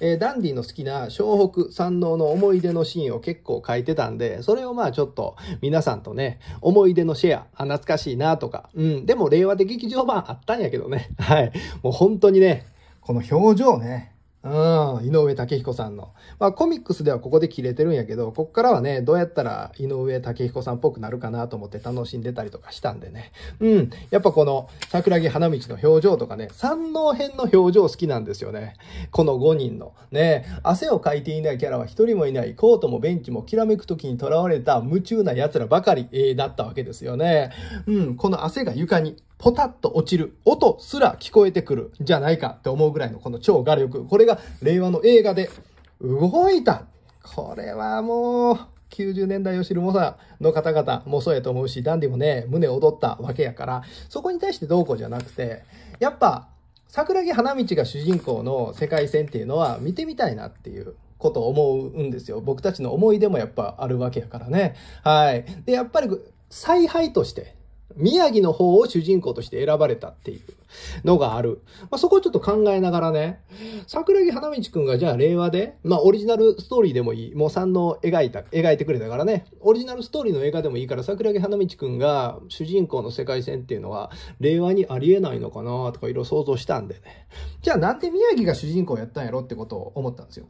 えー、ダンディの好きな湘北山王の思い出のシーンを結構書いてたんで、それをまあちょっと皆さんとね、思い出のシェア、あ、懐かしいなとか、うん、でも令和で劇場版あったんやけどね。はい。もう本当にね、この表情ね、うん、井上武彦さんの。まあコミックスではここで切れてるんやけど、こっからはね、どうやったら井上武彦さんっぽくなるかなと思って楽しんでたりとかしたんでね。うん、やっぱこの桜木花道の表情とかね、三能編の表情好きなんですよね。この5人の。ね、汗をかいていないキャラは一人もいない、コートもベンチもきらめく時に囚われた夢中な奴らばかり、えー、だったわけですよね。うん、この汗が床にポタッと落ちる音すら聞こえてくるじゃないかって思うぐらいのこの超画力。これが令和の映画で動いた。これはもう、90年代を知る猛者の方々もそうやと思うし、ダンディもね、胸躍ったわけやから、そこに対してどうこうじゃなくて、やっぱ、桜木花道が主人公の世界線っていうのは見てみたいなっていうことを思うんですよ。僕たちの思い出もやっぱあるわけやからね。はい。で、やっぱり、采配として、宮城の方を主人公として選ばれたっていうのがある。まあ、そこをちょっと考えながらね、桜木花道くんがじゃあ令和で、まあ、オリジナルストーリーでもいい。もう3の描いた、描いてくれたからね、オリジナルストーリーの映画でもいいから桜木花道くんが主人公の世界線っていうのは令和にありえないのかなとかいろいろ想像したんでね。じゃあなんで宮城が主人公やったんやろってことを思ったんですよ。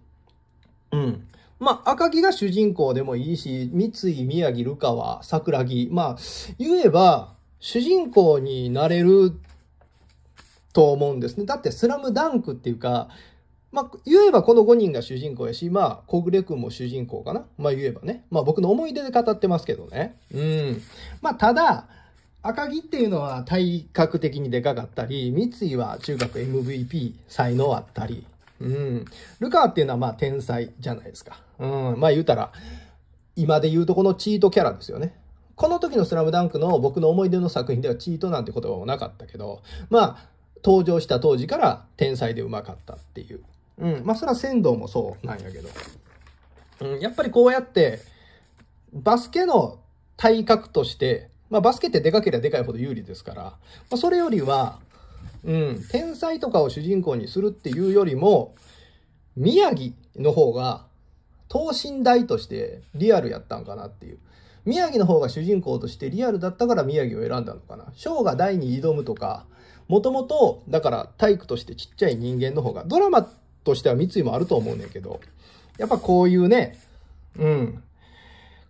うん。まあ、赤木が主人公でもいいし、三井、宮城、流川、桜木。まあ、言えば、主人公になれると思うんですね。だって、スラムダンクっていうか、まあ、言えばこの5人が主人公やし、まあ、小暮君も主人公かな。まあ、言えばね。まあ、僕の思い出で語ってますけどね。うん。まあ、ただ、赤木っていうのは体格的にでかかったり、三井は中学 MVP 才能あったり、うん。ルカーっていうのはまあ天才じゃないですか。うん、まあ言うたら、今で言うとこのチートキャラですよね。この時のスラムダンクの僕の思い出の作品ではチートなんて言葉もなかったけど、まあ、登場した当時から天才でうまかったっていう。うん、まあそれは仙道もそうなんやけど。うん、やっぱりこうやって、バスケの体格として、まあバスケってでかければでかいほど有利ですから、まあ、それよりは、うん、天才とかを主人公にするっていうよりも、宮城の方が等身大としてリアルやったんかなっていう。宮城の方が主人公としてリアルだったから宮城を選んだのかな。翔が大に挑むとか、もともと、だから体育としてちっちゃい人間の方が、ドラマとしては三井もあると思うねんけど、やっぱこういうね、うん、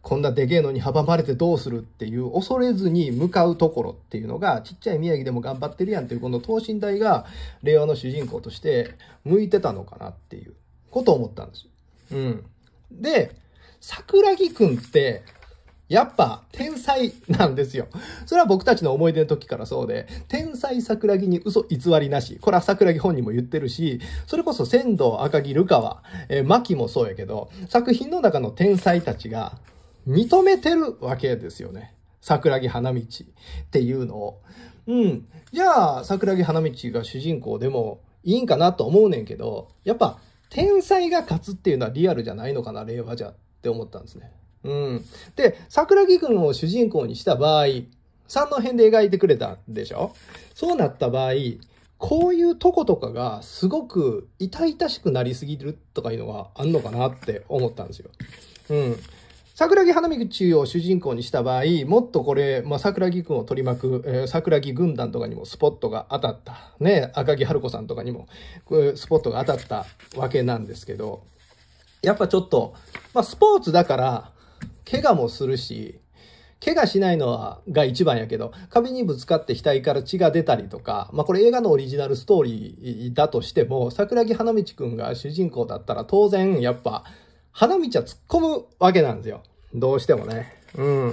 こんなでけえのに阻まれてどうするっていう恐れずに向かうところっていうのがちっちゃい宮城でも頑張ってるやんっていうこの等身大が令和の主人公として向いてたのかなっていうことを思ったんですよ。うん。で、桜木くんって、やっぱ天才なんですよ。それは僕たちの思い出の時からそうで、天才桜木に嘘偽りなし。これは桜木本人も言ってるし、それこそ仙道赤木ルカワ、えー、牧もそうやけど、作品の中の天才たちが認めてるわけですよね。桜木花道っていうのを。うん。じゃあ、桜木花道が主人公でもいいんかなと思うねんけど、やっぱ天才が勝つっていうのはリアルじゃないのかな、令和じゃって思ったんですね。うん。で、桜木くんを主人公にした場合、3の辺で描いてくれたでしょそうなった場合、こういうとことかがすごく痛々しくなりすぎるとかいうのがあんのかなって思ったんですよ。うん。桜木花道を主人公にした場合、もっとこれ、まあ、桜木くんを取り巻く、えー、桜木軍団とかにもスポットが当たった。ね、赤木春子さんとかにも、スポットが当たったわけなんですけど、やっぱちょっと、まあ、スポーツだから、怪我もするし、怪我しないのはが一番やけど、壁にぶつかって額から血が出たりとか、まあこれ映画のオリジナルストーリーだとしても、桜木花道くんが主人公だったら当然やっぱ花道は突っ込むわけなんですよ。どうしてもね。うん。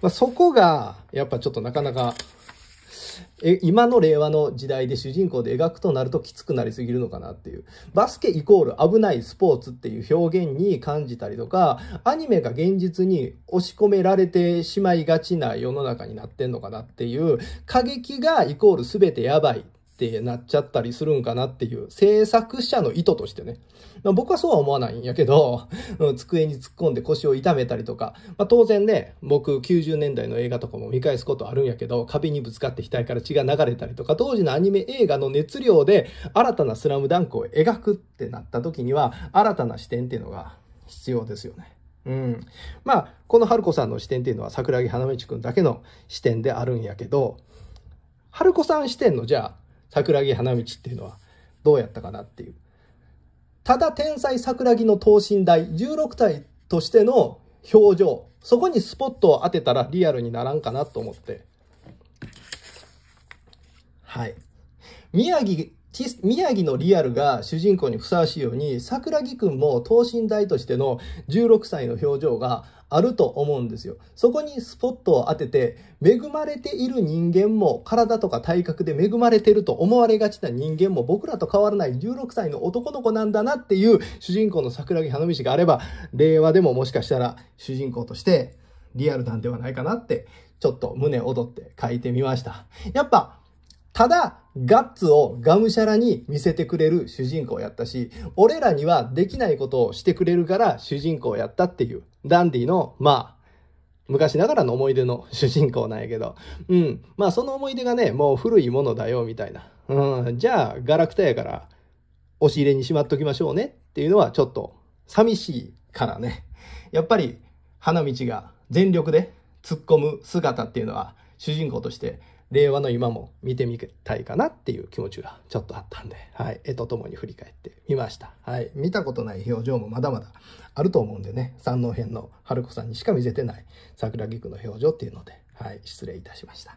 まあ、そこが、やっぱちょっとなかなか、え、今の令和の時代で主人公で描くとなるときつくなりすぎるのかなっていう。バスケイコール危ないスポーツっていう表現に感じたりとか、アニメが現実に押し込められてしまいがちな世の中になってんのかなっていう、過激がイコール全てやばいってなっちゃったりするんかなっていう制作者の意図としてね。僕はそうは思わないんやけど、机に突っ込んで腰を痛めたりとか、まあ、当然ね、僕90年代の映画とかも見返すことあるんやけど、壁にぶつかって額から血が流れたりとか、当時のアニメ映画の熱量で新たなスラムダンクを描くってなった時には、新たな視点っていうのが必要ですよね。うん。まあ、この春子さんの視点っていうのは桜木花道くんだけの視点であるんやけど、春子さん視点のじゃあ桜木花道っていうのはどうやったかなっていう。ただ天才桜木の等身大、16体としての表情、そこにスポットを当てたらリアルにならんかなと思って。はい。宮城宮城のリアルが主人公にふさわしいように、桜木くんも等身大としての16歳の表情があると思うんですよ。そこにスポットを当てて、恵まれている人間も、体とか体格で恵まれてると思われがちな人間も、僕らと変わらない16歳の男の子なんだなっていう主人公の桜木花道があれば、令和でももしかしたら主人公としてリアルなんではないかなって、ちょっと胸躍って書いてみました。やっぱ、ただ、ガッツをがむしゃらに見せてくれる主人公やったし、俺らにはできないことをしてくれるから主人公やったっていう、ダンディの、まあ、昔ながらの思い出の主人公なんやけど、うん。まあ、その思い出がね、もう古いものだよ、みたいな。うん。じゃあ、ガラクタやから、押し入れにしまっときましょうねっていうのはちょっと寂しいからね。やっぱり、花道が全力で突っ込む姿っていうのは、主人公として令和の今も見てみたいかなっていう気持ちがちょっとあったんで、はい、絵とともに振り返ってみました。はい、見たことない表情もまだまだあると思うんでね、山王編の春子さんにしか見せてない桜木区の表情っていうので、はい、失礼いたしました。